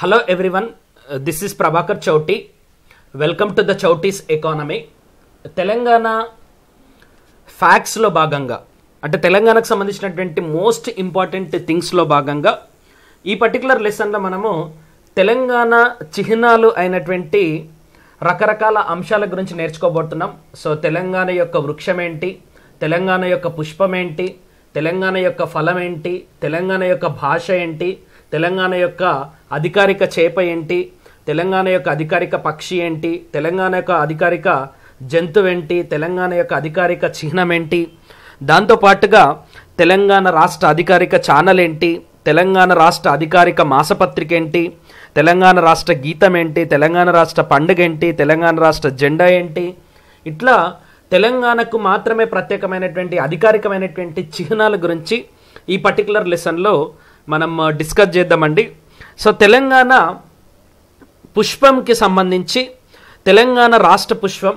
hello everyone this is Prabhakar Chowti welcome to the Chowti's economy Telangana ఫ్యాక్స్లో భాగంగా అంటే తెలంగాణకు సంబంధించినటువంటి మోస్ట్ ఇంపార్టెంట్ థింగ్స్లో భాగంగా ఈ పర్టికులర్ లెసన్లో మనము తెలంగాణ చిహ్నాలు అయినటువంటి రకరకాల అంశాల గురించి నేర్చుకోబోతున్నాం సో తెలంగాణ యొక్క వృక్షం ఏంటి తెలంగాణ యొక్క పుష్పం ఏంటి తెలంగాణ యొక్క ఫలం ఏంటి తెలంగాణ యొక్క భాష ఏంటి తెలంగాణ యొక్క అధికారిక చేప ఏంటి తెలంగాణ యొక్క అధికారిక పక్షి ఏంటి తెలంగాణ యొక్క అధికారిక జంతువు ఏంటి తెలంగాణ యొక్క అధికారిక చిహ్నం ఏంటి దాంతోపాటుగా తెలంగాణ రాష్ట్ర అధికారిక ఛానల్ ఏంటి తెలంగాణ రాష్ట్ర అధికారిక మాసపత్రిక ఏంటి తెలంగాణ రాష్ట్ర గీతం ఏంటి తెలంగాణ రాష్ట్ర పండుగ ఏంటి తెలంగాణ రాష్ట్ర జెండా ఏంటి ఇట్లా తెలంగాణకు మాత్రమే ప్రత్యేకమైనటువంటి అధికారికమైనటువంటి చిహ్నాల గురించి ఈ పర్టికులర్ లెసన్లో మనం డిస్కస్ చేద్దామండి సో తెలంగాణ పుష్పంకి సంబంధించి తెలంగాణ రాష్ట్ర పుష్పం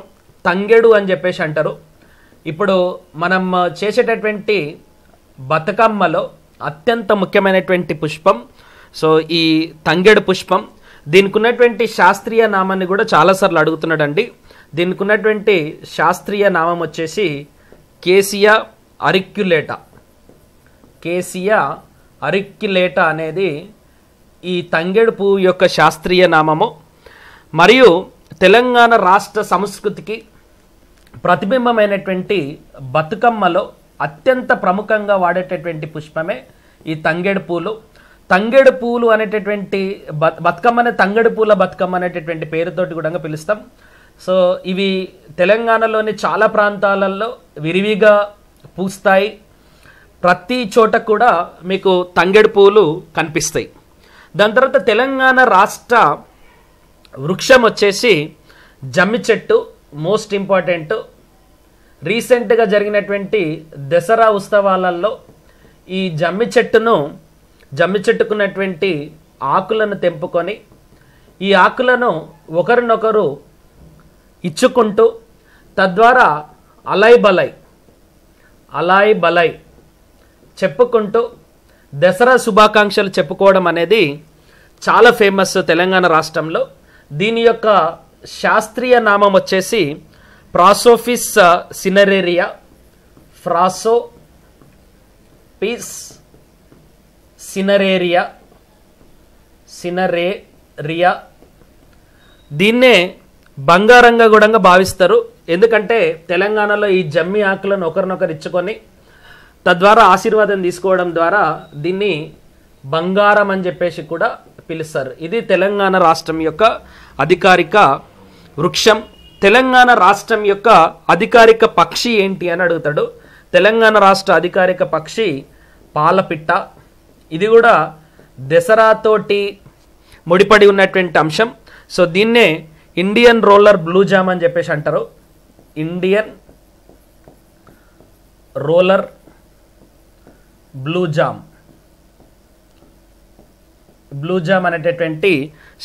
తంగెడు అని చెప్పేసి అంటారు ఇప్పుడు మనం చేసేటటువంటి బతుకమ్మలో అత్యంత ముఖ్యమైనటువంటి పుష్పం సో ఈ తంగెడు పుష్పం దీనికి ఉన్నటువంటి శాస్త్రీయ నామాన్ని కూడా చాలాసార్లు అడుగుతున్నాడండి దీనికి ఉన్నటువంటి శాస్త్రీయ నామం వచ్చేసి కేసియా అరిక్యులేటా కేసియా అరిక్కిలేట అనేది ఈ తంగేడు పువ్వు యొక్క శాస్త్రీయ నామము మరియు తెలంగాణ రాష్ట్ర సంస్కృతికి ప్రతిబింబమైనటువంటి బతుకమ్మలో అత్యంత ప్రముఖంగా వాడేటటువంటి పుష్పమే ఈ తంగేడు పూలు తంగేడు పూలు అనేటటువంటి బతుకమ్మనే తంగేడు పూల బతుకమ్మ అనేటటువంటి పేరుతోటి కూడా పిలుస్తాం సో ఇవి తెలంగాణలోని చాలా ప్రాంతాలలో విరివిగా పూస్తాయి ప్రతి చోట కూడా మీకు తంగెడు పూలు కనిపిస్తాయి దాని తర్వాత తెలంగాణ రాష్ట్ర వృక్షం వచ్చేసి జమ్మి చెట్టు మోస్ట్ ఇంపార్టెంట్ రీసెంట్గా జరిగినటువంటి దసరా ఉత్సవాలలో ఈ జమ్మి చెట్టును జమ్మి చెట్టుకున్నటువంటి ఆకులను తెంపుకొని ఈ ఆకులను ఒకరినొకరు ఇచ్చుకుంటూ తద్వారా అలై బలై అలాయ్ బలై చెప్పుకుంటూ దసరా శుభాకాంక్షలు చెప్పుకోవడం అనేది చాలా ఫేమస్ తెలంగాణ రాష్ట్రంలో దీని యొక్క శాస్త్రీయ నామం వచ్చేసి ప్రాసోఫిస్ సినరేరియా ఫ్రాసో పీస్ సినరేరియా సినరేరియా దీన్నే బంగారంగా కూడా భావిస్తారు ఎందుకంటే తెలంగాణలో ఈ జమ్మి ఆకులను ఒకరినొకరు ఇచ్చుకొని తద్వారా ఆశీర్వాదం తీసుకోవడం ద్వారా దీన్ని బంగారం అని చెప్పేసి కూడా పిలుస్తారు ఇది తెలంగాణ రాష్ట్రం యొక్క అధికారిక వృక్షం తెలంగాణ రాష్ట్రం యొక్క అధికారిక పక్షి ఏంటి అని అడుగుతాడు తెలంగాణ రాష్ట్ర అధికారిక పక్షి పాలపిట్ట ఇది కూడా దసరాతోటి ముడిపడి ఉన్నటువంటి అంశం సో దీన్నే ఇండియన్ రోలర్ బ్లూ జామ్ అని చెప్పేసి అంటారు Indian roller blue jay blue jay అనేటటువంటి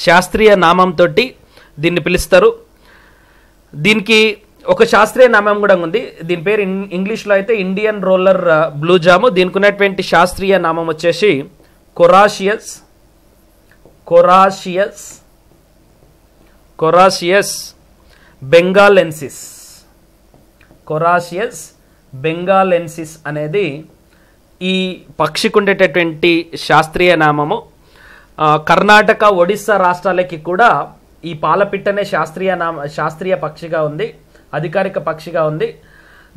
శాస్త్రీయ నామంతో దీన్ని పిలుస్తారు దీనికి ఒక శాస్త్రీయ నామం కూడా ఉంది దీని పేరు ఇంగ్లీష్లో అయితే ఇండియన్ రోలర్ బ్లూ జాము దీనికి ఉన్నటువంటి శాస్త్రీయ నామం వచ్చేసి కొరాషియస్ కొరాషియస్ కొరాషియస్ బెంగాలెన్సిస్ కొరాషియస్ బెంగాలెన్సిస్ అనేది ఈ పక్షికి ఉండేటటువంటి శాస్త్రీయ నామము కర్ణాటక ఒడిస్సా రాష్ట్రాలకి కూడా ఈ పాలపిట్టనే శాస్త్రీయ నామ శాస్త్రీయ పక్షిగా ఉంది అధికారిక పక్షిగా ఉంది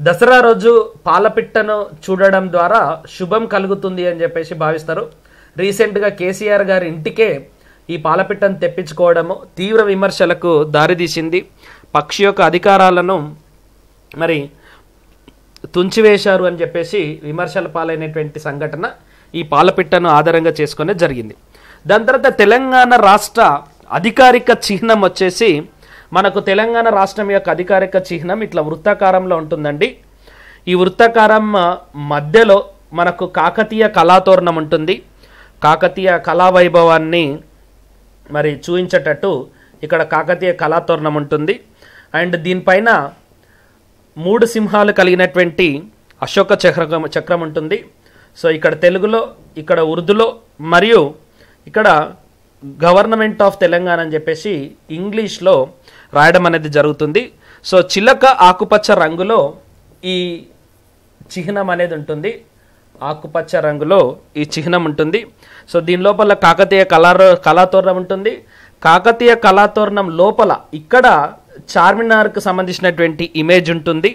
దసరా రోజు పాలపిట్టను చూడడం ద్వారా శుభం కలుగుతుంది అని చెప్పేసి భావిస్తారు రీసెంట్గా కేసీఆర్ గారి ఇంటికే ఈ పాలపిట్టను తెప్పించుకోవడము తీవ్ర విమర్శలకు దారితీసింది పక్షి యొక్క అధికారాలను మరి తుంచివేశారు అని చెప్పేసి విమర్శల పాలైనటువంటి సంఘటన ఈ పాలపిట్టను ఆధారంగా చేసుకునే జరిగింది దాని తర్వాత తెలంగాణ రాష్ట్ర అధికారిక చిహ్నం వచ్చేసి మనకు తెలంగాణ రాష్ట్రం యొక్క అధికారిక చిహ్నం ఇట్లా వృత్తాకారంలో ఉంటుందండి ఈ వృత్తాకారం మధ్యలో మనకు కాకతీయ కళాతోరణం ఉంటుంది కాకతీయ కళావైభవాన్ని మరి చూపించేటట్టు ఇక్కడ కాకతీయ కళాతోరణం ఉంటుంది అండ్ దీనిపైన మూడు సింహాలు కలిగినటువంటి అశోక చక్రం చక్రం ఉంటుంది సో ఇక్కడ తెలుగులో ఇక్కడ ఉర్దూలో మరియు ఇక్కడ గవర్నమెంట్ ఆఫ్ తెలంగాణ అని చెప్పేసి ఇంగ్లీష్లో రాయడం అనేది జరుగుతుంది సో చిలక ఆకుపచ్చ రంగులో ఈ చిహ్నం అనేది ఉంటుంది ఆకుపచ్చ రంగులో ఈ చిహ్నం ఉంటుంది సో దీని లోపల కాకతీయ కళా కళాతోరణం ఉంటుంది కాకతీయ కళాతోరణం లోపల ఇక్కడ చార్మినార్కు సంబంధించినటువంటి ఇమేజ్ ఉంటుంది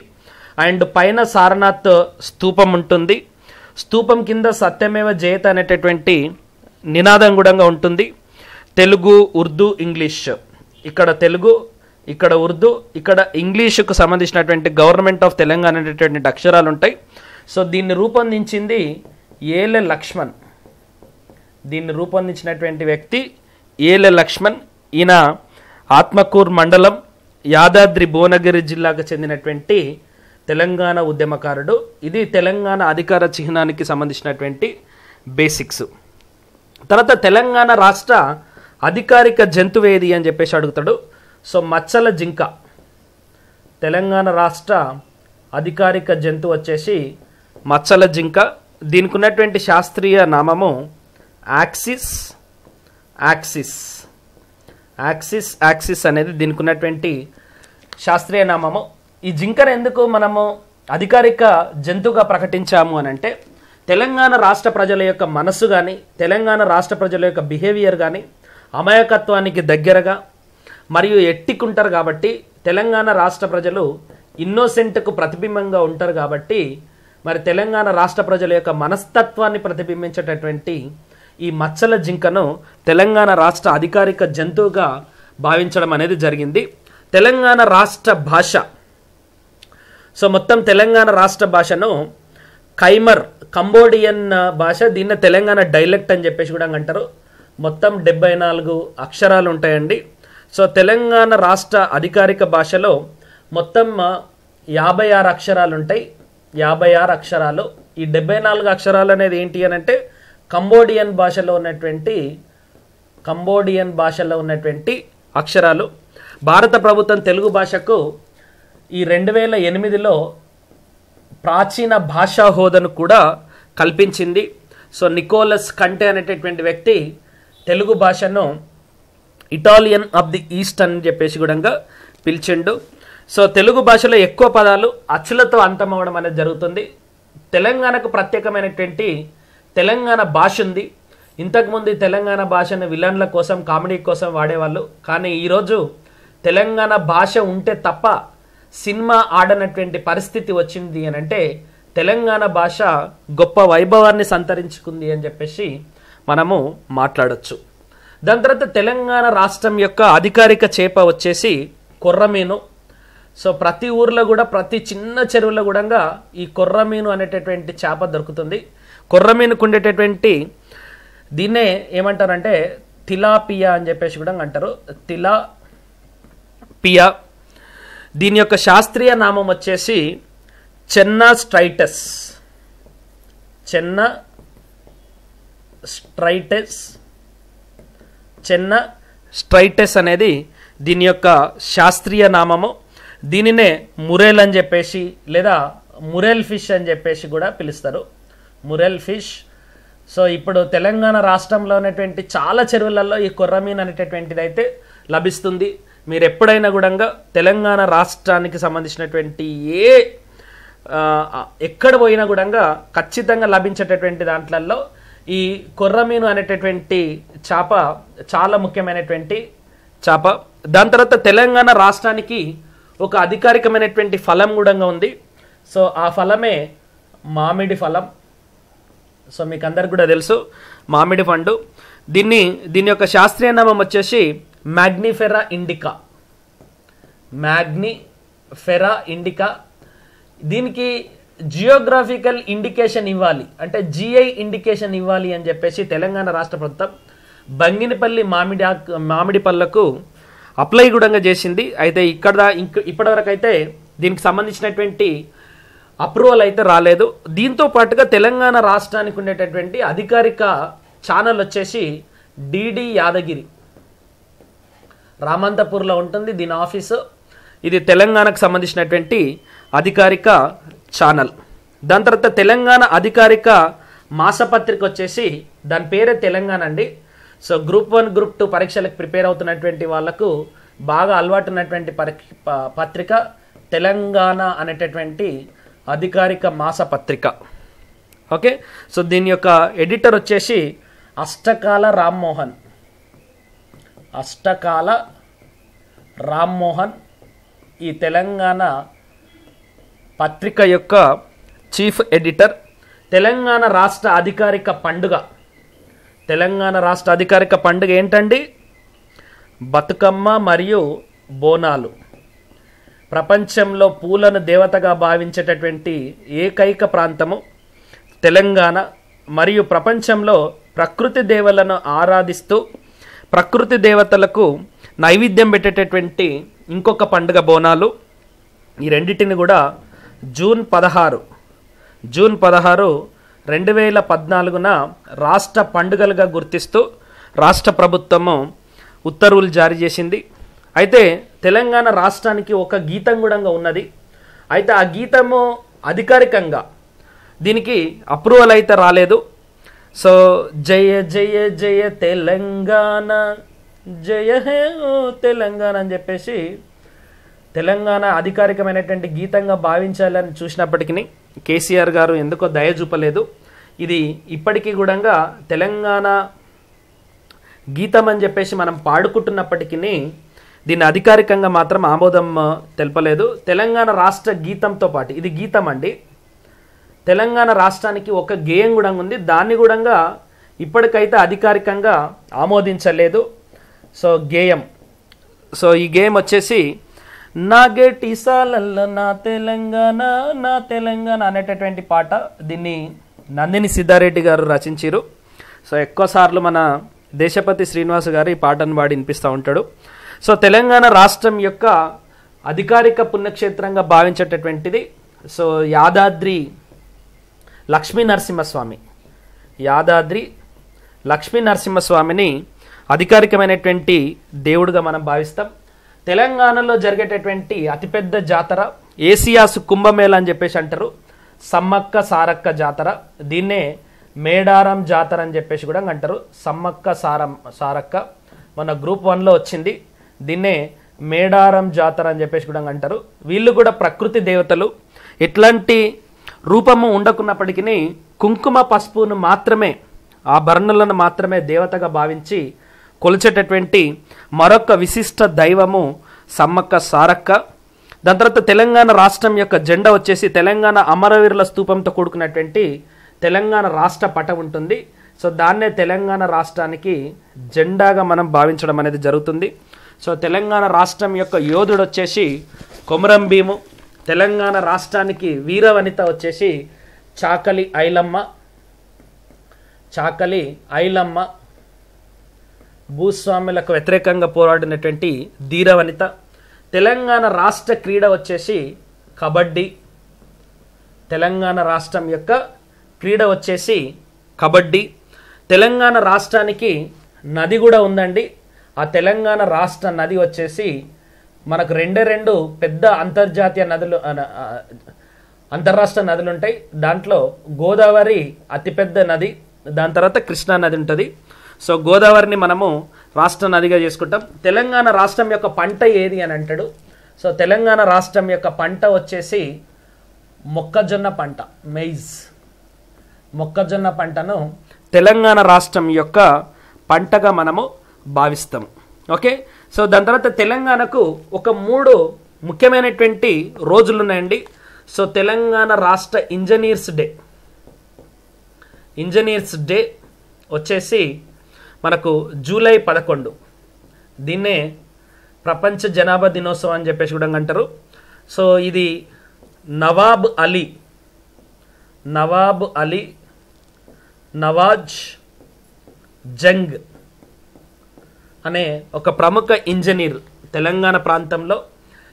అండ్ పైన సారనాథ్ స్థూపం ఉంటుంది స్థూపం కింద సత్యమేవ జయత అనేటటువంటి నినాదం కూడా ఉంటుంది తెలుగు ఉర్దూ ఇంగ్లీష్ ఇక్కడ తెలుగు ఇక్కడ ఉర్దూ ఇక్కడ ఇంగ్లీషుకు సంబంధించినటువంటి గవర్నమెంట్ ఆఫ్ తెలంగాణ అనేటటువంటి అక్షరాలు ఉంటాయి సో దీన్ని రూపొందించింది ఏల లక్ష్మణ్ దీన్ని రూపొందించినటువంటి వ్యక్తి ఏల లక్ష్మణ్ ఈయన ఆత్మకూర్ మండలం యాదాద్రి భువనగిరి జిల్లాకు చెందినటువంటి తెలంగాణ ఉద్యమకారుడు ఇది తెలంగాణ అధికార చిహ్నానికి సంబంధించినటువంటి బేసిక్స్ తర్వాత తెలంగాణ రాష్ట్ర అధికారిక జంతువేది అని చెప్పేసి అడుగుతాడు సో మచ్చల జింక తెలంగాణ రాష్ట్ర అధికారిక జంతు వచ్చేసి మచ్చల జింక దీనికి ఉన్నటువంటి శాస్త్రీయ నామము యాక్సిస్ యాక్సిస్ యాక్సిస్ యాక్సిస్ అనేది దీనికి ఉన్నటువంటి శాస్త్రీయ నామము ఈ జింకను ఎందుకు మనము అధికారిక జంతువుగా ప్రకటించాము అని అంటే తెలంగాణ రాష్ట్ర ప్రజల యొక్క మనసు కానీ తెలంగాణ రాష్ట్ర ప్రజల యొక్క బిహేవియర్ కానీ అమాయకత్వానికి దగ్గరగా మరియు ఎట్టికుంటారు కాబట్టి తెలంగాణ రాష్ట్ర ప్రజలు ఇన్నోసెంట్కు ప్రతిబింబంగా ఉంటారు కాబట్టి మరి తెలంగాణ రాష్ట్ర ప్రజల యొక్క మనస్తత్వాన్ని ప్రతిబింబించేటటువంటి ఈ మచ్చల జింకను తెలంగాణ రాష్ట్ర అధికారిక జంతువుగా భావించడం అనేది జరిగింది తెలంగాణ రాష్ట్ర భాష సో మొత్తం తెలంగాణ రాష్ట్ర భాషను కైమర్ కంబోడియన్ భాష దీన్ని తెలంగాణ డైలెక్ట్ అని చెప్పేసి కూడా అంటారు మొత్తం డెబ్బై నాలుగు అక్షరాలు ఉంటాయండి సో తెలంగాణ రాష్ట్ర అధికారిక భాషలో మొత్తం యాభై ఆరు అక్షరాలు ఉంటాయి యాభై ఆరు అక్షరాలు ఈ డెబ్బై నాలుగు అక్షరాలు అనేది ఏంటి అని అంటే కంబోడియన్ భాషలో ఉన్నటువంటి కంబోడియన్ భాషలో ఉన్నటువంటి అక్షరాలు భారత ప్రభుత్వం తెలుగు భాషకు ఈ రెండు వేల ఎనిమిదిలో ప్రాచీన భాషా హోదాను కూడా కల్పించింది సో నికోలస్ కంటే అనేటటువంటి వ్యక్తి తెలుగు భాషను ఇటాలియన్ ఆఫ్ ది ఈస్ట్ అని చెప్పేసి కూడా పిలిచిండు సో తెలుగు భాషలో ఎక్కువ పదాలు అచ్చులతో అంతమవడం అనేది జరుగుతుంది తెలంగాణకు ప్రత్యేకమైనటువంటి తెలంగాణ భాష ఉంది ఇంతకుముందు తెలంగాణ భాషను విలన్ల కోసం కామెడీ కోసం వాడేవాళ్ళు కానీ ఈరోజు తెలంగాణ భాష ఉంటే తప్ప సినిమా ఆడనటువంటి పరిస్థితి వచ్చింది అని అంటే తెలంగాణ భాష గొప్ప వైభవాన్ని సంతరించుకుంది అని చెప్పేసి మనము మాట్లాడచ్చు దాని తర్వాత తెలంగాణ రాష్ట్రం యొక్క అధికారిక చేప వచ్చేసి కొర్రమీను సో ప్రతి ఊర్లో కూడా ప్రతి చిన్న చెరువులో కూడా ఈ కొర్రమీను అనేటటువంటి చేప దొరుకుతుంది కొర్రమీనుకు దీన్నే ఏమంటారంటే తిలాపియా అని చెప్పేసి కూడా అంటారు తిలా పియా దీని యొక్క శాస్త్రీయ నామం వచ్చేసి చెన్నా స్ట్రైటస్ చెన్న స్ట్రైటస్ చెన్న స్ట్రైటస్ అనేది దీని యొక్క శాస్త్రీయ నామము దీనినే మురేల్ అని చెప్పేసి లేదా మురేల్ ఫిష్ అని చెప్పేసి కూడా పిలుస్తారు మురెల్ ఫిష్ సో ఇప్పుడు తెలంగాణ రాష్ట్రంలో ఉన్నటువంటి చాలా చెరువులలో ఈ కొర్రమీన్ అనేటటువంటిది అయితే లభిస్తుంది మీరు ఎప్పుడైనా కూడా తెలంగాణ రాష్ట్రానికి సంబంధించినటువంటి ఏ ఎక్కడ పోయినా కూడా ఖచ్చితంగా లభించేటటువంటి దాంట్లలో ఈ కొర్రమీను అనేటటువంటి చేప చాలా ముఖ్యమైనటువంటి చేప దాని తర్వాత తెలంగాణ రాష్ట్రానికి ఒక అధికారికమైనటువంటి ఫలం కూడా ఉంది సో ఆ ఫలమే మామిడి ఫలం సో మీకు అందరికి కూడా తెలుసు మామిడి పండు దీన్ని దీని యొక్క శాస్త్రీయ నామం వచ్చేసి మ్యాగ్నిఫెరా ఇండికా ఫెరా ఇండికా దీనికి జియోగ్రాఫికల్ ఇండికేషన్ ఇవ్వాలి అంటే జిఐ ఇండికేషన్ ఇవ్వాలి అని చెప్పేసి తెలంగాణ రాష్ట్ర ప్రభుత్వం బంగినపల్లి మామిడి మామిడి పళ్ళకు అప్లై కూడా చేసింది అయితే ఇక్కడ ఇప్పటివరకు అయితే దీనికి సంబంధించినటువంటి అప్రూవల్ అయితే రాలేదు దీంతో పాటుగా తెలంగాణ రాష్ట్రానికి ఉండేటటువంటి అధికారిక ఛానల్ వచ్చేసి డిడి యాదగిరి రామంతపూర్లో ఉంటుంది దీని ఆఫీసు ఇది తెలంగాణకు సంబంధించినటువంటి అధికారిక ఛానల్ దాని తర్వాత తెలంగాణ అధికారిక మాసపత్రిక వచ్చేసి దాని పేరే తెలంగాణ అండి so group one group two పరీక్షలకు ప్రిపేర్ అవుతున్నటువంటి వాళ్లకు బాగా అలవాటున్నటువంటి పత్రిక తెలంగాణ అనేటటువంటి అధికారిక మాసపత్రిక ఓకే సో దీని యొక్క ఎడిటర్ వచ్చేసి అష్టకాల రామ్మోహన్ అష్టకాల రామ్మోహన్ ఈ తెలంగాణ పత్రిక యొక్క చీఫ్ ఎడిటర్ తెలంగాణ రాష్ట్ర అధికారిక పండుగ తెలంగాణ రాష్ట్ర అధికారిక పండుగ ఏంటండి బతుకమ్మ మరియు బోనాలు ప్రపంచంలో పూలను దేవతగా భావించేటటువంటి ఏకైక ప్రాంతము తెలంగాణ మరియు ప్రపంచంలో ప్రకృతి దేవలను ఆరాధిస్తూ ప్రకృతి దేవతలకు నైవేద్యం పెట్టేటటువంటి ఇంకొక పండుగ బోనాలు ఈ రెండింటిని కూడా జూన్ పదహారు జూన్ పదహారు రెండు వేల పద్నాలుగున రాష్ట్ర పండుగలుగా గుర్తిస్తూ రాష్ట్ర ప్రభుత్వము ఉత్తర్వులు జారీ చేసింది అయితే తెలంగాణ రాష్ట్రానికి ఒక గీతం కూడా ఉన్నది అయితే ఆ గీతము అధికారికంగా దీనికి అప్రూవల్ అయితే రాలేదు సో జయ జయ జయ తెలంగాణ జయ హే తెలంగాణ అని చెప్పేసి తెలంగాణ అధికారికమైనటువంటి గీతంగా భావించాలని చూసినప్పటికీ కేసీఆర్ గారు ఎందుకో దయ చూపలేదు ఇది ఇప్పటికీ కూడా తెలంగాణ గీతం అని చెప్పేసి మనం పాడుకుంటున్నప్పటికీ దీన్ని అధికారికంగా మాత్రం ఆమోదం తెలపలేదు తెలంగాణ రాష్ట్ర గీతంతో పాటు ఇది గీతం అండి తెలంగాణ రాష్ట్రానికి ఒక గేయం కూడా ఉంది దాన్ని కూడా ఇప్పటికైతే అధికారికంగా ఆమోదించలేదు సో గేయం సో ఈ గేయం వచ్చేసి నా గేటిసాలల్ల నా తెలంగాణ నా తెలంగాణ అనేటటువంటి పాట దీన్ని నందిని సిద్ధారెడ్డి గారు రచించారు సో ఎక్కువసార్లు మన దేశపతి శ్రీనివాస్ గారు ఈ పాటను పాడి వినిపిస్తూ ఉంటాడు సో తెలంగాణ రాష్ట్రం యొక్క అధికారిక పుణ్యక్షేత్రంగా భావించేటటువంటిది సో యాదాద్రి లక్ష్మీ నరసింహస్వామి యాదాద్రి లక్ష్మీ నరసింహస్వామిని అధికారికమైనటువంటి దేవుడుగా మనం భావిస్తాం తెలంగాణలో జరిగేటటువంటి అతిపెద్ద జాతర ఏసియాసు కుంభమేళ అని చెప్పేసి అంటారు సమ్మక్క సారక్క జాతర దీన్నే మేడారం జాతర అని చెప్పేసి కూడా అంటారు సమ్మక్క సారం సారక్క మన గ్రూప్ వన్లో వచ్చింది దీన్నే మేడారం జాతర అని చెప్పేసి కూడా అంటారు వీళ్ళు కూడా ప్రకృతి దేవతలు ఎట్లాంటి రూపము ఉండకున్నప్పటికీ కుంకుమ పసుపును మాత్రమే ఆ భరణులను మాత్రమే దేవతగా భావించి కొలిచేటటువంటి మరొక విశిష్ట దైవము సమ్మక్క సారక్క దాని తర్వాత తెలంగాణ రాష్ట్రం యొక్క జెండా వచ్చేసి తెలంగాణ అమరవీరుల స్తూపంతో కూడుకున్నటువంటి తెలంగాణ రాష్ట్ర పటం ఉంటుంది సో దాన్నే తెలంగాణ రాష్ట్రానికి జెండాగా మనం భావించడం అనేది జరుగుతుంది సో తెలంగాణ రాష్ట్రం యొక్క యోధుడు వచ్చేసి కొమరం భీము తెలంగాణ రాష్ట్రానికి వీరవనిత వచ్చేసి చాకలి ఐలమ్మ చాకలి ఐలమ్మ భూస్వాములకు వ్యతిరేకంగా పోరాడినటువంటి ధీరవనిత తెలంగాణ రాష్ట్ర క్రీడ వచ్చేసి కబడ్డీ తెలంగాణ రాష్ట్రం యొక్క క్రీడ వచ్చేసి కబడ్డీ తెలంగాణ రాష్ట్రానికి నది కూడా ఉందండి ఆ తెలంగాణ రాష్ట్ర నది వచ్చేసి మనకు రెండే రెండు పెద్ద అంతర్జాతీయ నదులు అంతర్రాష్ట్ర నదులు ఉంటాయి దాంట్లో గోదావరి అతిపెద్ద నది దాని తర్వాత కృష్ణా నది ఉంటుంది సో గోదావరిని మనము రాష్ట్ర నదిగా చేసుకుంటాం తెలంగాణ రాష్ట్రం యొక్క పంట ఏది అని అంటాడు సో తెలంగాణ రాష్ట్రం యొక్క పంట వచ్చేసి మొక్కజొన్న పంట మెయిజ్ మొక్కజొన్న పంటను తెలంగాణ రాష్ట్రం యొక్క పంటగా మనము భావిస్తాము ఓకే సో దాని తర్వాత తెలంగాణకు ఒక మూడు ముఖ్యమైనటువంటి రోజులు ఉన్నాయండి సో తెలంగాణ రాష్ట్ర ఇంజనీర్స్ డే ఇంజనీర్స్ డే వచ్చేసి మనకు జూలై పదకొండు దీన్నే ప్రపంచ జనాభా దినోత్సవం అని చెప్పేసి కూడా అంటారు సో ఇది నవాబ్ అలీ నవాబ్ అలీ నవాజ్ జంగ్ అనే ఒక ప్రముఖ ఇంజనీర్ తెలంగాణ ప్రాంతంలో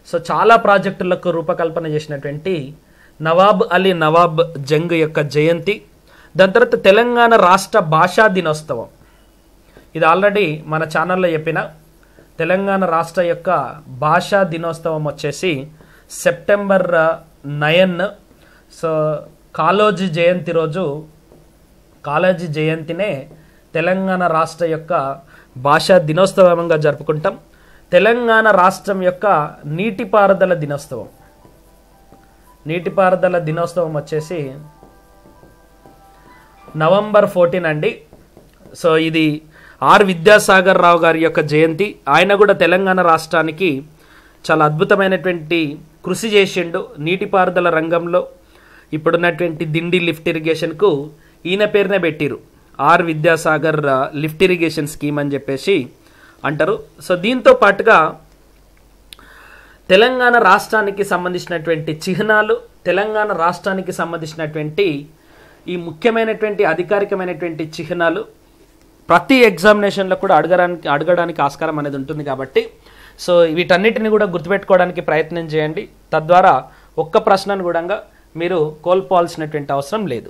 సో చాలా ప్రాజెక్టులకు రూపకల్పన చేసినటువంటి నవాబ్ అలీ నవాబ్ జంగ్ యొక్క జయంతి దాని తర్వాత తెలంగాణ రాష్ట్ర భాషా దినోత్సవం ఇది ఆల్రెడీ మన ఛానల్లో చెప్పిన తెలంగాణ రాష్ట్ర యొక్క భాషా దినోత్సవం వచ్చేసి సెప్టెంబర్ నైన్ సో కాలోజీ జయంతి రోజు కాలేజీ జయంతినే తెలంగాణ రాష్ట్ర యొక్క భాషా దినోత్సవంగా జరుపుకుంటాం తెలంగాణ రాష్ట్రం యొక్క నీటిపారుదల దినోత్సవం నీటిపారుదల దినోత్సవం వచ్చేసి నవంబర్ ఫోర్టీన్ అండి సో ఇది ఆర్ విద్యాసాగర్ రావు గారి యొక్క జయంతి ఆయన కూడా తెలంగాణ రాష్ట్రానికి చాలా అద్భుతమైనటువంటి కృషి చేసిండు నీటిపారుదల రంగంలో ఇప్పుడున్నటువంటి దిండి లిఫ్ట్ ఇరిగేషన్కు ఈయన పేరునే పెట్టిరు R Vidyasagar lift irrigation scheme అని చెప్పేసి అంటారు సో దీంతో పాటుగా తెలంగాణ రాష్ట్రానికి సంబంధించినటువంటి చిహ్నాలు తెలంగాణ రాష్ట్రానికి సంబంధించినటువంటి ఈ ముఖ్యమైనటువంటి అధికారికమైనటువంటి చిహ్నాలు ప్రతి ఎగ్జామినేషన్లో కూడా అడగడానికి అడగడానికి ఆస్కారం అనేది ఉంటుంది కాబట్టి సో వీటన్నిటిని కూడా గుర్తుపెట్టుకోవడానికి ప్రయత్నం చేయండి తద్వారా ఒక్క ప్రశ్నను కూడా మీరు కోల్పోవాల్సినటువంటి అవసరం లేదు